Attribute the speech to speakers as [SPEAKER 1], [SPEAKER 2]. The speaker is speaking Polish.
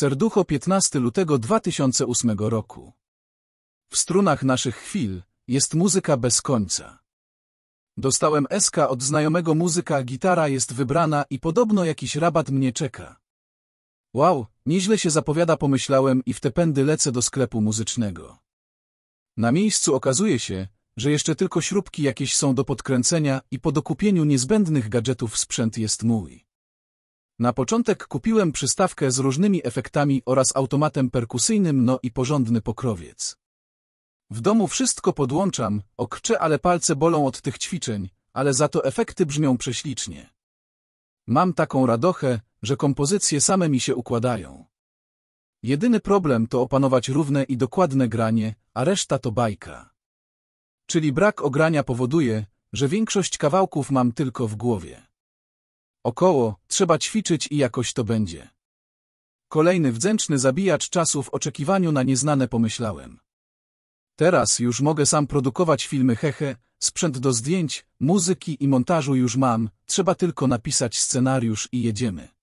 [SPEAKER 1] Serducho 15 lutego 2008 roku. W strunach naszych chwil jest muzyka bez końca. Dostałem SK od znajomego muzyka, gitara jest wybrana i podobno jakiś rabat mnie czeka. Wow, nieźle się zapowiada pomyślałem i w te pędy lecę do sklepu muzycznego. Na miejscu okazuje się, że jeszcze tylko śrubki jakieś są do podkręcenia i po dokupieniu niezbędnych gadżetów sprzęt jest mój. Na początek kupiłem przystawkę z różnymi efektami oraz automatem perkusyjnym no i porządny pokrowiec. W domu wszystko podłączam, okrczę ale palce bolą od tych ćwiczeń, ale za to efekty brzmią prześlicznie. Mam taką radochę, że kompozycje same mi się układają. Jedyny problem to opanować równe i dokładne granie, a reszta to bajka. Czyli brak ogrania powoduje, że większość kawałków mam tylko w głowie. Około, trzeba ćwiczyć i jakoś to będzie. Kolejny wdzięczny zabijacz czasu w oczekiwaniu na nieznane pomyślałem. Teraz już mogę sam produkować filmy hehe, sprzęt do zdjęć, muzyki i montażu już mam, trzeba tylko napisać scenariusz i jedziemy.